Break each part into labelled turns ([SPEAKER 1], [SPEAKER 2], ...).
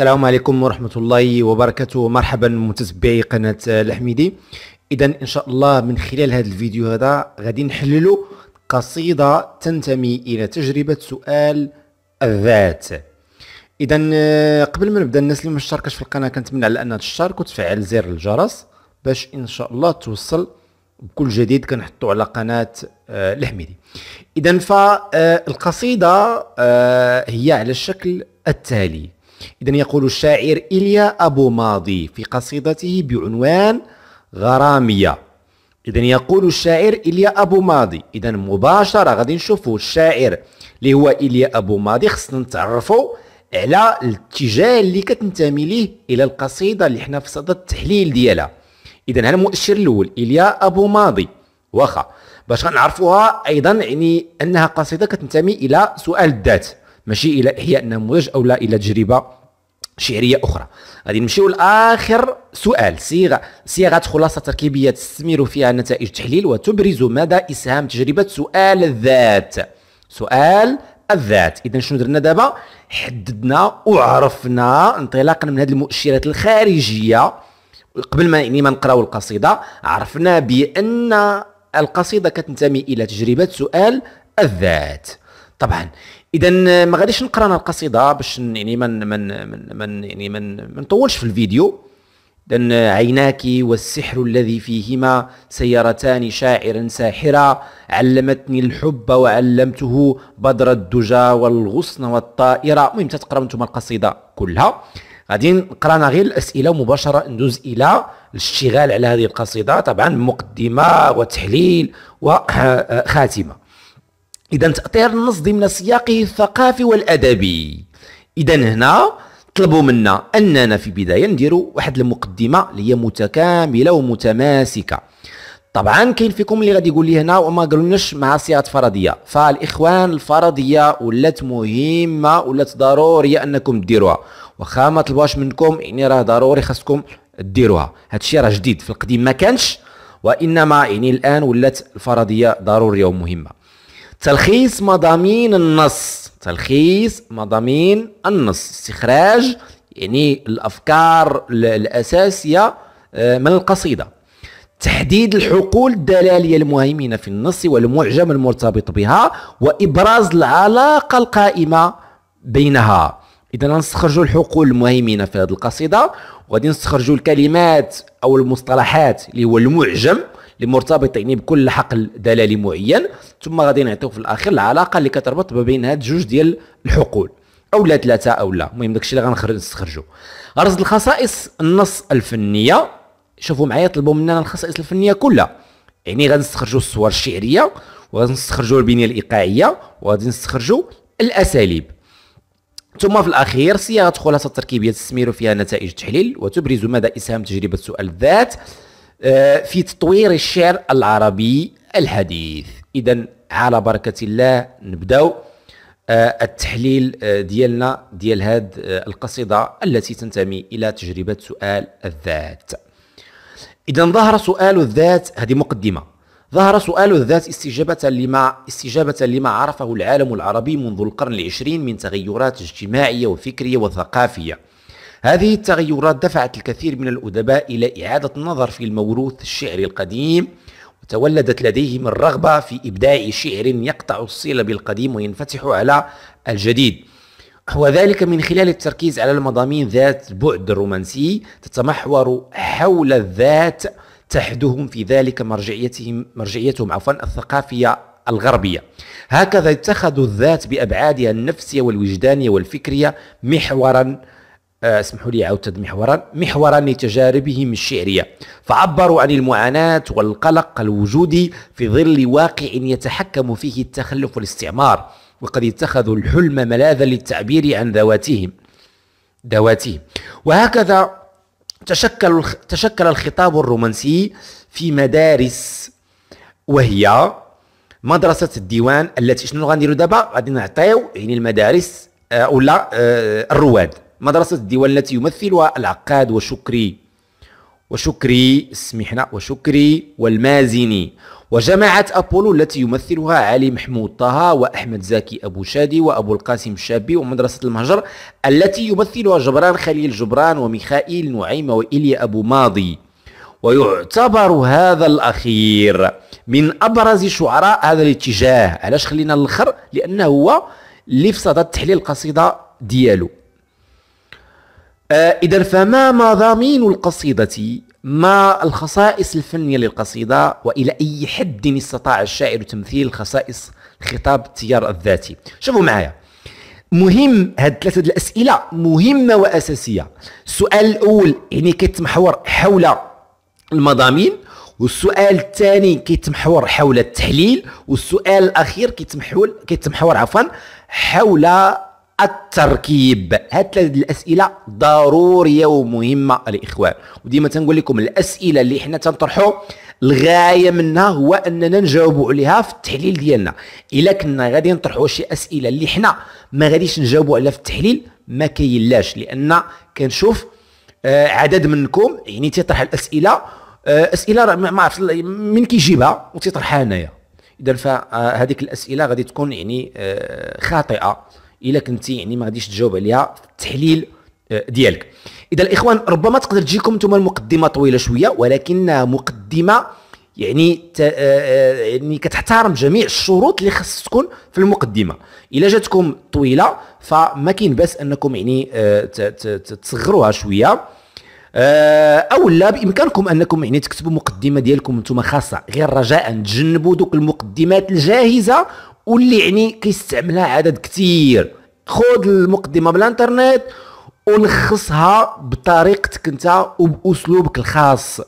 [SPEAKER 1] السلام عليكم ورحمة الله وبركاته مرحبا متتبعي قناة الحميدي إذا إن شاء الله من خلال هذا الفيديو هذا غادي نحللوا قصيدة تنتمي إلى تجربة سؤال الذات إذا آه، قبل ما نبدا الناس اللي ما اشتركش في القناة كنتمنى على أنها تشترك وتفعل زر الجرس باش إن شاء الله توصل بكل جديد كنحطو على قناة آه، الحميدي إذا فالقصيدة آه، هي على الشكل التالي إذا يقول الشاعر إليا أبو ماضي في قصيدته بعنوان غرامية إذا يقول الشاعر إليا أبو ماضي إذا مباشرة غادي نشوفوا الشاعر اللي هو إليا أبو ماضي خصنا نتعرفوا على الاتجاه اللي كتنتمي ليه إلى القصيدة اللي حنا في صدد التحليل ديالها إذا هذا المؤشر الأول إليا أبو ماضي واخا باش غنعرفوها أيضا يعني أنها قصيدة كتنتمي إلى سؤال الذات ماشي الى احياء نموذج او لا الى تجربه شعريه اخرى غادي نمشيو لاخر سؤال صيغه صيغه خلاصه تركيبيه تستثمر فيها نتائج تحليل وتبرز مدى اسهام تجربه سؤال الذات سؤال الذات اذا شنو درنا دابا حددنا وعرفنا انطلاقا من هذه المؤشرات الخارجيه قبل ما يعني ما نقراو القصيده عرفنا بان القصيده كتنتمي الى تجربه سؤال الذات طبعا اذا ما غاديش نقرا انا القصيده باش يعني من من من, من يعني من ما نطولش في الفيديو لان عيناك والسحر الذي فيهما سيرتان شاعرا ساحرا علمتني الحب وعلمته بدر الدجى والغصن والطائرة المهم تتقرا نتوما القصيدة كلها غادي نقرا غير الاسئله مباشره ندوز الى الاشتغال على هذه القصيده طبعا مقدمه وتحليل وخاتمه اذا تاطير النص ضمن سياقه الثقافي والادبي اذا هنا طلبوا منا اننا في البدايه نديروا واحد المقدمه اللي هي متكامله ومتماسكه طبعا كاين فيكم اللي غادي يقول لي هنا وما قالولناش مع صيغه فرضيه فالاخوان الفرضيه ولات مهمه ولات ضروريه انكم ديروها واخا ما طلبوهاش منكم يعني راه ضروري خاصكم ديروها هادشي راه جديد في القديم ما كانش وانما يعني الان ولات الفرضيه ضروريه ومهمه تلخيص مضامين النص تلخيص مضامين النص استخراج يعني الافكار الاساسيه آه، من القصيده تحديد الحقول الدلاليه المهيمنه في النص والمعجم المرتبط بها وابراز العلاقه القائمه بينها اذا نستخرجوا الحقول المهيمنه في هذه القصيده وغادي نستخرجوا الكلمات او المصطلحات اللي هو المعجم مرتبطين يعني بكل حقل دلالي معين ثم غادي نعطيو في الاخر العلاقه اللي كتربط ما بين هاد جوج ديال الحقول او لا ثلاثه او لا المهم داكشي اللي غنخرج غرض الخصائص النص الفنيه شوفوا معايا طلبوا مننا الخصائص الفنيه كلها يعني غنستخرجوا الصور الشعريه وغنستخرجوا البنيه الايقاعيه وغادي نستخرجوا الاساليب ثم في الاخير صياغه خلاصه تركيبيه تستمر فيها نتائج التحليل وتبرز مدى اسهام تجربه سؤال الذات آه، في تطوير الشعر العربي الحديث اذا على بركه الله نبداو آه، التحليل آه، ديالنا ديال هاد القصيده التي تنتمي الى تجربه سؤال الذات اذا ظهر سؤال الذات هذه مقدمه ظهر سؤال الذات استجابة لما استجابة لما عرفه العالم العربي منذ القرن العشرين من تغيرات اجتماعية وفكرية وثقافية هذه التغيرات دفعت الكثير من الأدباء إلى إعادة النظر في الموروث الشعري القديم وتولدت لديهم الرغبة في إبداع شعر يقطع الصلة بالقديم وينفتح على الجديد وذلك من خلال التركيز على المضامين ذات بعد رومانسي تتمحور حول الذات تحدهم في ذلك مرجعيتهم مرجعيتهم عفوا الثقافيه الغربيه. هكذا اتخذوا الذات بابعادها النفسيه والوجدانيه والفكريه محورا آه، اسمحوا لي عودة محورا محورا لتجاربهم الشعرية فعبروا عن المعاناة والقلق الوجودي في ظل واقع يتحكم فيه التخلف والاستعمار وقد اتخذوا الحلم ملاذا للتعبير عن ذواتهم ذواتهم وهكذا تشكل تشكل الخطاب الرومانسي في مدارس وهي مدرسة الديوان التي شنو غنديرو دابا غادي نعطيو يعني المدارس آه، ولا آه، الرواد مدرسة الديوان التي يمثلها العقاد وشكري وشكري اسمحنا وشكري والمازني وجماعة أبولو التي يمثلها علي محمود طه وأحمد زكي أبو شادي وأبو القاسم الشابي ومدرسة المهجر التي يمثلها جبران خليل جبران وميخائيل نعيمة وإيليا أبو ماضي ويعتبر هذا الأخير من أبرز شعراء هذا الاتجاه علاش خلينا الاخر لأنه هو اللي في صدد تحليل القصيدة ديالو آه، إذا فما مضامين القصيدة ما الخصائص الفنية للقصيدة وإلى أي حد استطاع الشاعر تمثيل خصائص خطاب التيار الذاتي شوفوا معايا مهم هاد ثلاثة الأسئلة مهمة وأساسية السؤال الأول يعني كيتمحور حول المضامين والسؤال الثاني كيتمحور حول التحليل والسؤال الأخير كيتمحور كيتمحور عفوا حول التركيب هاد الاسئله ضروريه ومهمه الاخوان وديما تنقول لكم الاسئله اللي حنا تنطرحوا الغايه منها هو اننا نجاوبوا عليها في التحليل ديالنا الا كنا غادي نطرحوا شي اسئله اللي حنا ما غاديش نجاوبوا عليها في التحليل ما كاينلاش لان كنشوف آه، عدد منكم يعني تيطرح الاسئله آه، اسئله ما عرفت من كيجيبها وتيطرحها هنايا اذا فهذيك الاسئله غادي تكون يعني آه، خاطئه الا كنتي يعني ما غاديش تجاوب عليها في التحليل آه، ديالك اذا الاخوان ربما تقدر تجيكم نتوما المقدمه طويله شويه ولكنها مقدمه يعني آه، آه، يعني كتحترم جميع الشروط اللي خص تكون في المقدمه الا جاتكم طويله فما كاين باس انكم يعني تصغروها شويه او لا بامكانكم انكم يعني تكتبوا مقدمه ديالكم نتوما خاصه غير رجاء تجنبوا دوك المقدمات الجاهزه واللي يعني كيستعملها عدد كثير خذ المقدمه من ولخصها بطريقتك انت وباسلوبك الخاص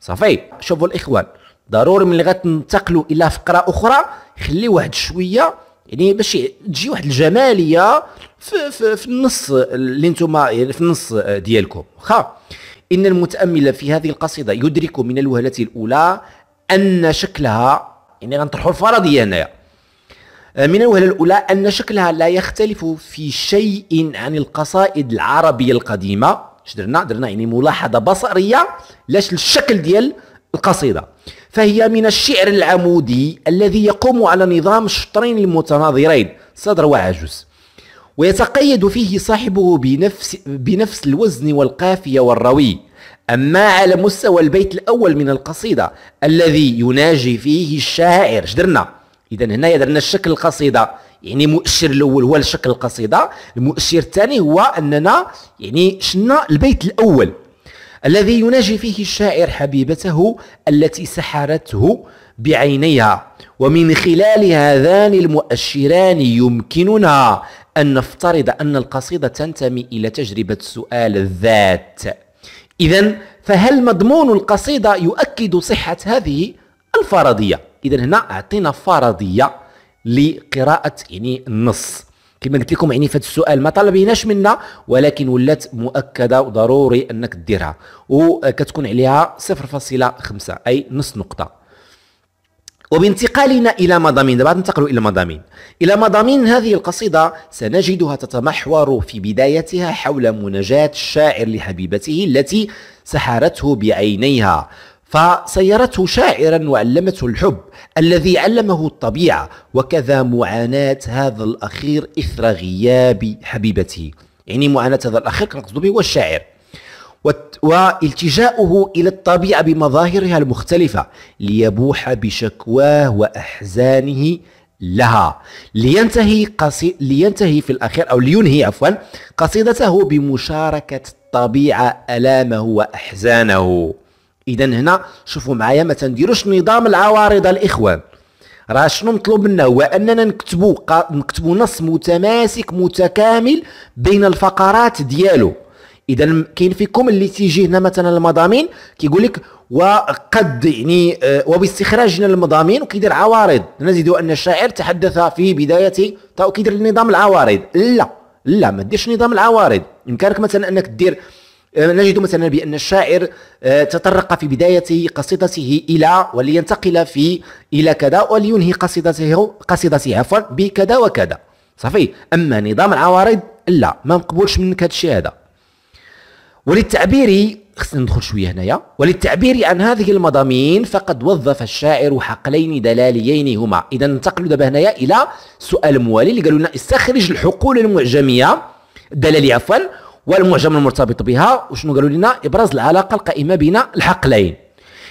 [SPEAKER 1] صافي شوفوا الاخوان ضروري ملي غتنتقلوا الى فقره اخرى خلي واحد شويه يعني باش تجي واحد الجماليه في, في, في النص اللي نتوما يعني في النص ديالكم واخا ان المتامل في هذه القصيده يدرك من الوهله الاولى ان شكلها يعني غنطرحوا الفرضيه هنايا آه، من الوهلة الأولى أن شكلها لا يختلف في شيء عن القصائد العربية القديمة اش درنا درنا يعني ملاحظة بصرية لاش الشكل ديال القصيدة فهي من الشعر العمودي الذي يقوم على نظام الشطرين المتناظرين صدر وعجوز ويتقيد فيه صاحبه بنفس بنفس الوزن والقافية والروي أما على مستوى البيت الأول من القصيدة الذي يناجي فيه الشاعر اش درنا اذا هنا درنا شكل القصيده يعني المؤشر الاول هو شكل القصيده المؤشر الثاني هو اننا يعني شنا البيت الاول الذي يناجي فيه الشاعر حبيبته التي سحرته بعينيها ومن خلال هذان المؤشران يمكننا أن نفترض أن القصيدة تنتمي إلى تجربة سؤال الذات إذا فهل مضمون القصيدة يؤكد صحة هذه الفرضية؟ اذا هنا اعطينا فرضيه لقراءه يعني النص كما قلت لكم يعني في هذا السؤال ما طلبيناش منا ولكن ولات مؤكده وضروري انك ديرها وكتكون عليها 0.5 اي نص نقطه وبانتقالنا الى مضامين دابا ننتقلوا الى مضامين الى مضامين هذه القصيده سنجدها تتمحور في بدايتها حول مناجاه الشاعر لحبيبته التي سحرته بعينيها فصيرته شاعرا وعلمته الحب الذي علمه الطبيعه وكذا معاناه هذا الاخير اثر غياب حبيبته يعني معاناه هذا الاخير كنقصد به هو الشاعر والتجاؤه الى الطبيعه بمظاهرها المختلفه ليبوح بشكواه واحزانه لها لينتهي قصي... لينتهي في الاخير او لينهي عفوا قصيدته بمشاركه الطبيعه الامه واحزانه اذا هنا شوفوا معايا ما تنديروش نظام العوارض الاخوان راه شنو مطلوب منا هو اننا نكتبوا نكتبوا نص متماسك متكامل بين الفقرات ديالو اذا كاين فيكم اللي تيجي هنا مثلا المضامين كيقول لك وقد يعني آه، وباستخراجنا المضامين وكيدير عوارض نزيدوا ان الشاعر تحدث في بدايته كيدير نظام العوارض لا لا ما ديرش نظام العوارض يمكنك مثلا انك دير نجد مثلا بأن الشاعر آه، تطرق في بداية قصيدته إلى ولينتقل في إلى كذا ولينهي قصيدته قصيدته عفوا بكذا وكذا صافي أما نظام العوارض لا ما مقبولش منك هذا الشيء هذا وللتعبير خصنا ندخل شويه هنايا وللتعبير عن هذه المضامين فقد وظف الشاعر حقلين دلاليين هما اذا ننتقلوا دابا هنايا الى سؤال موالي اللي قالوا لنا استخرج الحقول المعجميه الدلالي عفوا والمعجم المرتبط بها وشنو قالوا لنا ابراز العلاقه القائمه بين الحقلين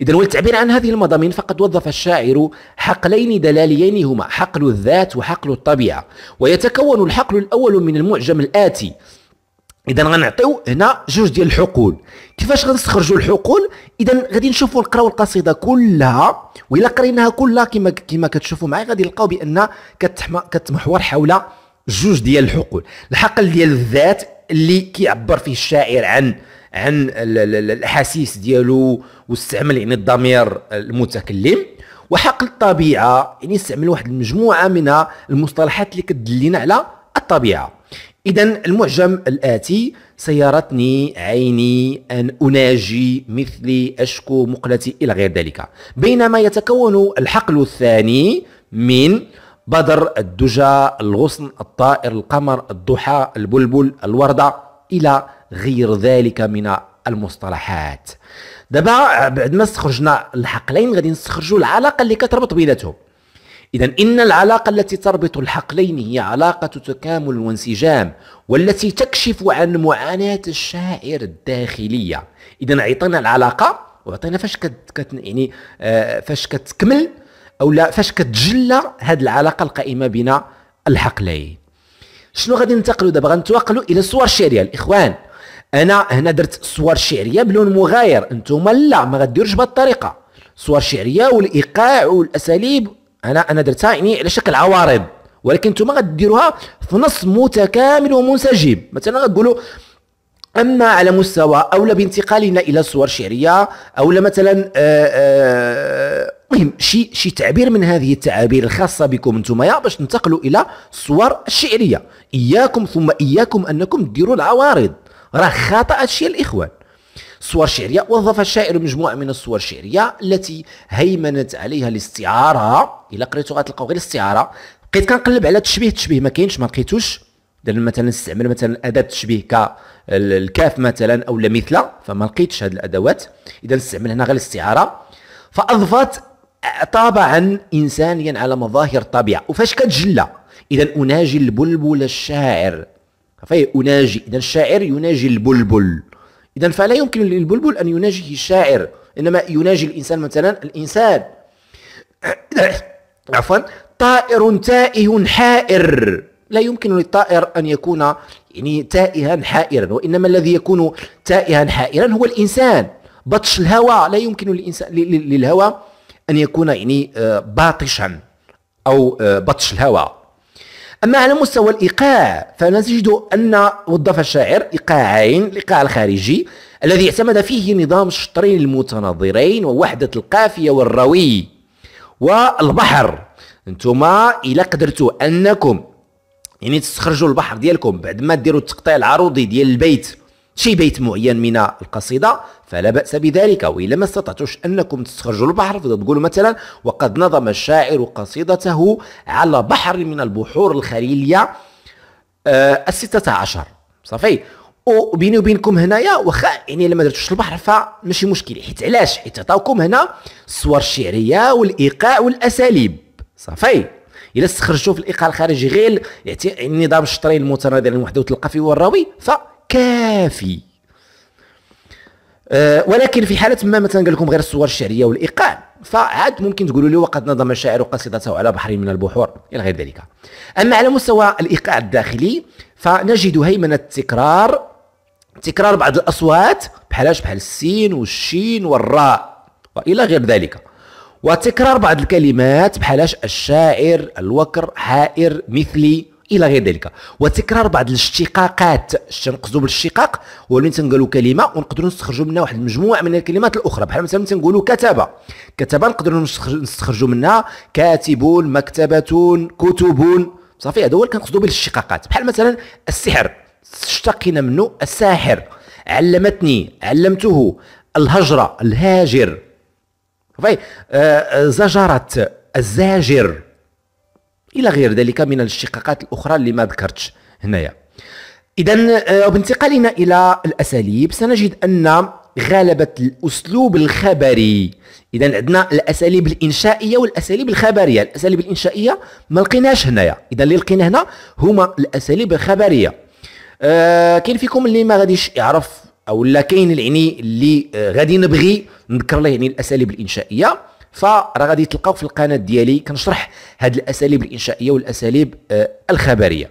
[SPEAKER 1] اذا وللتعبير عن هذه المضامين فقد وظف الشاعر حقلين دلاليين هما حقل الذات وحقل الطبيعه ويتكون الحقل الاول من المعجم الاتي اذا غنعطيو هنا جوج ديال الحقول كيفاش غنستخرجوا الحقول اذا غادي نشوفوا القراو القصيده كلها والا قريناها كلها كما كما كتشوفوا معايا غادي نلقاو بان كتحمى كتمحور حول جوج ديال الحقول الحقل ديال الذات اللي كيعبر فيه الشاعر عن عن الاحاسيس ديالو واستعمل يعني الضمير المتكلم وحقل الطبيعه يعني استعمل واحد المجموعه من المصطلحات اللي كتدلينا على الطبيعه اذا المعجم الاتي سيرتني عيني ان اناجي مثلي اشكو مقلتي الى غير ذلك بينما يتكون الحقل الثاني من بدر الدجا الغصن الطائر القمر الضحى البلبل الوردة إلى غير ذلك من المصطلحات دابا بعد ما استخرجنا الحقلين غادي نستخرجوا العلاقه اللي كتربط بيناتهم اذا ان العلاقه التي تربط الحقلين هي علاقه تكامل وانسجام والتي تكشف عن معاناه الشاعر الداخليه اذا عطينا العلاقه وعطينا فاش كت يعني آه، فاش كتكمل او لا فاش كتجلى هذه العلاقه القائمه بين الحقلين شنو غادي ننتقلوا دابا غنتوقلوا الى الصور الشعريه الاخوان انا هنا درت صور شعريه بلون مغاير انتم لا ما غديروش بهذه الطريقه صور شعريه والايقاع والاساليب انا انا درتها يعني على شكل عوارض ولكن انتم غديروها في نص متكامل ومنسجم مثلا غتقولوا اما على مستوى اولى بانتقالنا الى صور شعريه اولى مثلا آه، آه، المهم شي شي تعبير من هذه التعابير الخاصه بكم انتم يا باش ننتقلوا الى الصور الشعريه اياكم ثم اياكم انكم ديروا العوارض راه خطا هادشي الاخوان صور شعريه وظف الشاعر مجموعه من الصور الشعريه التي هيمنت عليها الاستعاره الى قريتو غتلقاو غير الاستعاره بقيت كنقلب على تشبيه تشبيه ما كاينش ما لقيتوش درنا مثلا نستعمل مثلا اداه تشبيه كالكاف مثلا او لمثله فما لقيتش هذه الادوات اذا استعمل هنا غير الاستعاره فاضفت طابعا انسانيا على مظاهر الطبيعه وفاش كتجلى اذا اناجي البلبل الشاعر فهي اناجي اذا الشاعر يناجي البلبل اذا فلا يمكن للبلبل ان يناجيه الشاعر انما يناجي الانسان مثلا الانسان عفوا طائر تائه حائر لا يمكن للطائر أن يكون يعني تائها حائرا وإنما الذي يكون تائها حائرا هو الإنسان بطش الهواء لا يمكن للإنسان للهواء أن يكون يعني آه، باطشا أو آه، بطش الهواء أما على مستوى الإيقاع فنجد أن وظف الشاعر إيقاعين الإيقاع الخارجي الذي اعتمد فيه نظام الشطرين المتناظرين ووحدة القافية والروي والبحر انتما إلى قدرتوا أنكم يعني تستخرجوا البحر ديالكم بعد ما ديروا التقطيع العروضي ديال البيت شي بيت معين من القصيدة فلا بأس بذلك وإلا ما استطعتوش أنكم تستخرجوا البحر فتقولوا مثلا وقد نظم الشاعر قصيدته على بحر من البحور الخليلية آه الستة عشر صافي وبيني وبينكم هنايا واخا يعني لما درتوش البحر فماشي مشكل حيت علاش حيت عطاوكم هنا الصور الشعريه والايقاع والاساليب صافي الا استخرجتو في الايقاع الخارجي غير يعني النظام الشطري المتناظر وحده وتلقى الراوي فكافي أه ولكن في حاله ما مثلا قال لكم غير الصور الشعريه والايقاع فعاد ممكن تقولوا لي وقد نظم الشاعر قصيدته على بحر من البحور الى غير ذلك اما على مستوى الايقاع الداخلي فنجد هيمنه التكرار تكرار بعض الاصوات بحالاش بحال السين والشين والراء والى غير ذلك وتكرار بعض الكلمات بحالاش الشاعر الوكر حائر مثلي الى غير ذلك وتكرار بعض الاشتقاقات نقصدو بالاشتقاق هو اللي تنقالوا كلمه ونقدروا نستخرجوا منها واحد المجموعه من الكلمات الاخرى بحال مثلا تنقولوا كتابه كتابه نقدروا نستخرجوا منها كاتبون مكتبه كتب صافي هذا هو اللي كنقصدوا به الاشتقاقات بحال مثلا السحر اشتقنا منه الساحر علمتني علمته الهجره الهاجر في eh, eh, زجرة الزاجر الى غير ذلك من الاشتقاقات الاخرى اللي ما ذكرتش هنايا اذا آه، بانتقالنا الى الاساليب سنجد ان غلبة الأسلوب الخبري إذا عندنا الأساليب الإنشائية والأساليب الخبرية الأساليب الإنشائية ما لقيناش هنايا إذا اللي لقينا هنا هما الأساليب الخبرية آه كاين فيكم اللي ما غاديش يعرف او لا كاين يعني اللي آه، غادي نبغي نذكر له يعني الاساليب الانشائيه فراه غادي تلقاو في القناه ديالي كنشرح هاد الاساليب الانشائيه والاساليب آه، الخبريه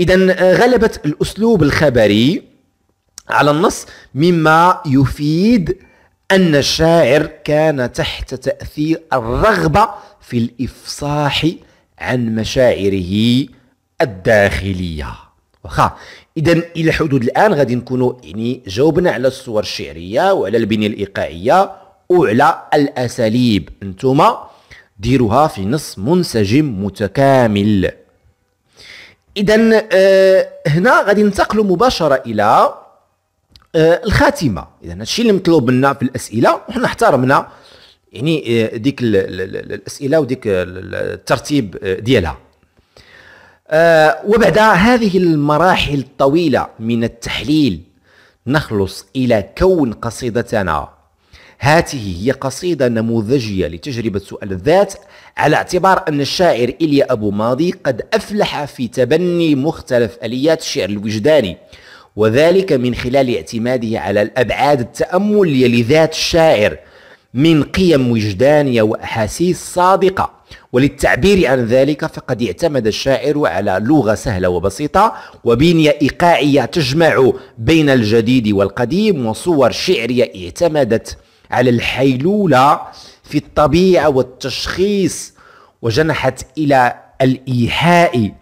[SPEAKER 1] اذا آه، غلبت الاسلوب الخبري على النص مما يفيد ان الشاعر كان تحت تاثير الرغبه في الافصاح عن مشاعره الداخليه واخا اذا الى حدود الان غادي نكونوا يعني جاوبنا على الصور الشعريه وعلى البنيه الايقاعيه وعلى الاساليب انتم ديروها في نص منسجم متكامل اذا آه هنا غادي ننتقلوا مباشره الى آه الخاتمه اذا هادشي اللي مطلوب منا في الاسئله وحنا احترمنا يعني آه، ديك الاسئله وديك الترتيب آه، ديالها آه، وبعد هذه المراحل الطويلة من التحليل نخلص إلى كون قصيدتنا هاته هي قصيدة نموذجية لتجربة سؤال الذات على اعتبار أن الشاعر إليا أبو ماضي قد أفلح في تبني مختلف آليات الشعر الوجداني وذلك من خلال اعتماده على الأبعاد التأملية لذات الشاعر من قيم وجدانية وأحاسيس صادقة وللتعبير عن ذلك فقد اعتمد الشاعر على لغة سهلة وبسيطة وبنية إيقاعية تجمع بين الجديد والقديم وصور شعرية اعتمدت على الحيلولة في الطبيعة والتشخيص وجنحت إلى الإيحاء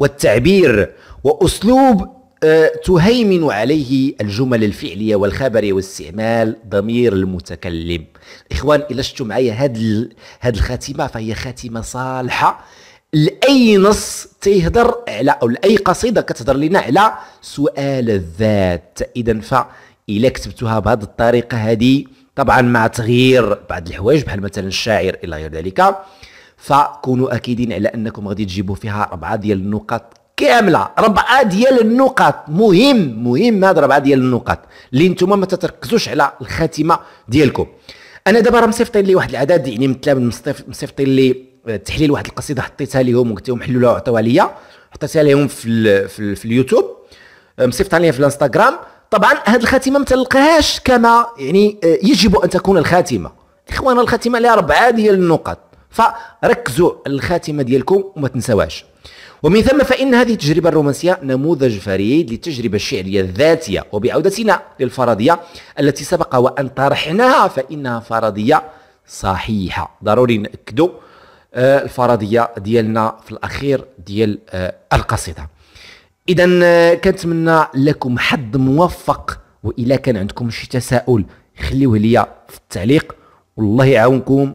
[SPEAKER 1] والتعبير وأسلوب آه، تهيمن عليه الجمل الفعلية والخبرية واستعمال ضمير المتكلم إخوان إلا شفتوا معايا هاد, الخاتمة فهي خاتمة صالحة لأي نص تيهضر على أو لأي قصيدة كتهضر لنا على سؤال الذات إذا إلا كتبتوها بهذه الطريقة هذه طبعا مع تغيير بعض الحوايج بحال مثلا الشاعر إلى غير ذلك فكونوا أكيدين على أنكم غادي تجيبوا فيها أربعة ديال النقط كامله ربعه ديال النقط مهم مهم هاد ربعه ديال النقط اللي نتوما ما تتركزوش على الخاتمه ديالكم انا دابا راه مصيفطين لي واحد العدد يعني من التلاميذ مصيفطين لي آه، تحليل واحد القصيده حطيتها لهم وقلت لهم حلوا لها وعطوها ليا حطيتها لهم في الـ في, الـ في اليوتيوب آه، مصيفطها ليا في الانستغرام طبعا هاد الخاتمه ما تلقاهاش كما يعني آه، يجب ان تكون الخاتمه اخوانا الخاتمه لها ربعه ديال النقط فركزوا الخاتمه ديالكم وما تنساوهاش ومن ثم فإن هذه التجربة الرومانسية نموذج فريد للتجربة الشعرية الذاتية وبعودتنا للفرضية التي سبق وأن طرحناها فإنها فرضية صحيحة ضروري نأكدوا آه، الفرضية ديالنا في الأخير ديال آه، القصيدة إذا آه، كنتمنى لكم حظ موفق وإلا كان عندكم شي تساؤل خليوه ليا في التعليق والله يعاونكم